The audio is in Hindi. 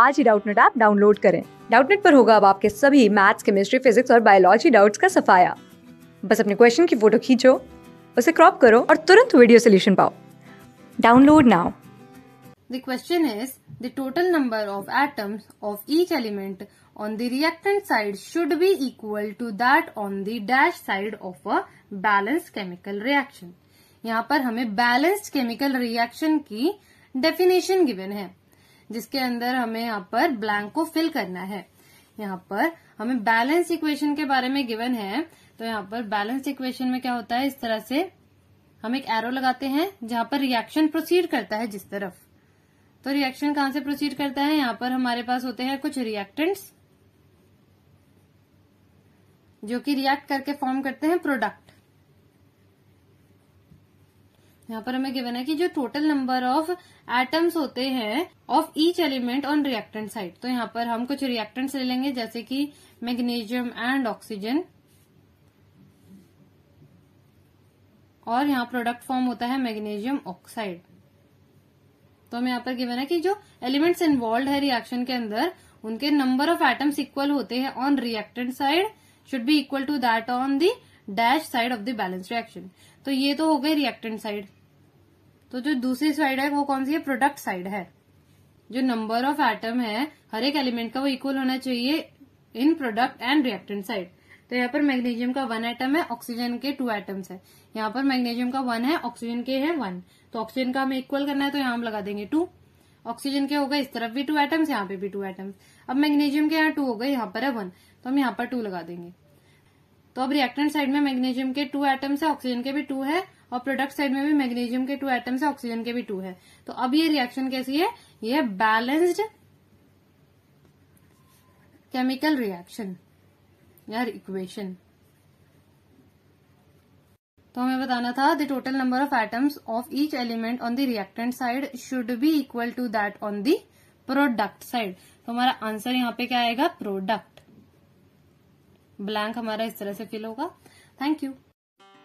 आज ही डाउटनेट ऐप डाउनलोड करें डाउटनेट पर होगा अब आपके सभी मैथ्स केमिस्ट्री फिजिक्स और बायोलॉजी डाउट्स का सफाया बस अपने क्वेश्चन की फोटो खींचो उसे क्रॉप करो और तुरंत वीडियो सोल्यूशन पाओ download now the question is the total number of atoms of each element on the reactant side should be equal to that on the dash side of a balanced chemical reaction यहाँ पर हमें बैलेंस्ड केमिकल रिएक्शन की डेफिनेशन गिवन है जिसके अंदर हमें यहाँ पर ब्लैंक को फिल करना है यहाँ पर हमें बैलेंस इक्वेशन के बारे में गिवन है तो यहाँ पर बैलेंस इक्वेशन में क्या होता है इस तरह से हम एक एरो लगाते हैं जहां पर रिएक्शन प्रोसीड करता है जिस तरफ तो रिएक्शन कहां से प्रोसीड करता है यहाँ पर हमारे पास होते हैं कुछ रिएक्टेंट्स जो कि रिएक्ट करके फॉर्म करते हैं प्रोडक्ट यहाँ पर हमें गिवन है कि जो टोटल नंबर ऑफ एटम्स होते हैं of each element on reactant side तो यहाँ पर हम कुछ रिएक्टेंट्स ले लेंगे जैसे कि मैग्नीशियम एंड ऑक्सीजन और यहाँ प्रोडक्ट फॉर्म होता है मैग्नीशियम ऑक्साइड तो हमें यहाँ पर गिवन है कि जो एलिमेंट्स इन्वॉल्व है रिएक्शन के अंदर उनके नंबर ऑफ एटम्स इक्वल होते हैं on reactant side should be equal to that on the dash side of the balance reaction तो ये तो हो गए रिएक्टेंट साइड तो जो दूसरी साइड है वो कौन सी है प्रोडक्ट साइड है जो नंबर ऑफ एटम है हर एक एलिमेंट का वो इक्वल होना चाहिए in product and reactant side तो यहाँ पर मैग्नीशियम का वन एटम है ऑक्सीजन के टू एटम्स है यहाँ पर मैग्नीशियम का वन है ऑक्सीजन के है वन तो ऑक्सीजन का हमें इक्वल करना है तो यहाँ हम लगा देंगे टू ऑक्सीजन के हो गए इस तरफ भी टू एटम्स यहाँ पे भी टू एटम्स अब मैग्नीशियम के यहाँ टू हो गए यहाँ पर है वन तो हम यहाँ पर टू लगा देंगे तो अब रिएक्टेंट साइड में मैग्नीशियम के टू एटम्स है ऑक्सीजन के भी टू है और प्रोडक्ट साइड में भी मैग्नीशियम के टू एटम्स है ऑक्सीजन के भी टू है तो अब ये रिएक्शन कैसी है ये बैलेंस्ड केमिकल रिएक्शन यार इक्वेशन तो हमें बताना था the total number of atoms of each element on the reactant side should be equal to that on the product side तो हमारा आंसर यहाँ पे क्या आएगा प्रोडक्ट ब्लैंक हमारा इस तरह से फिल होगा थैंक यू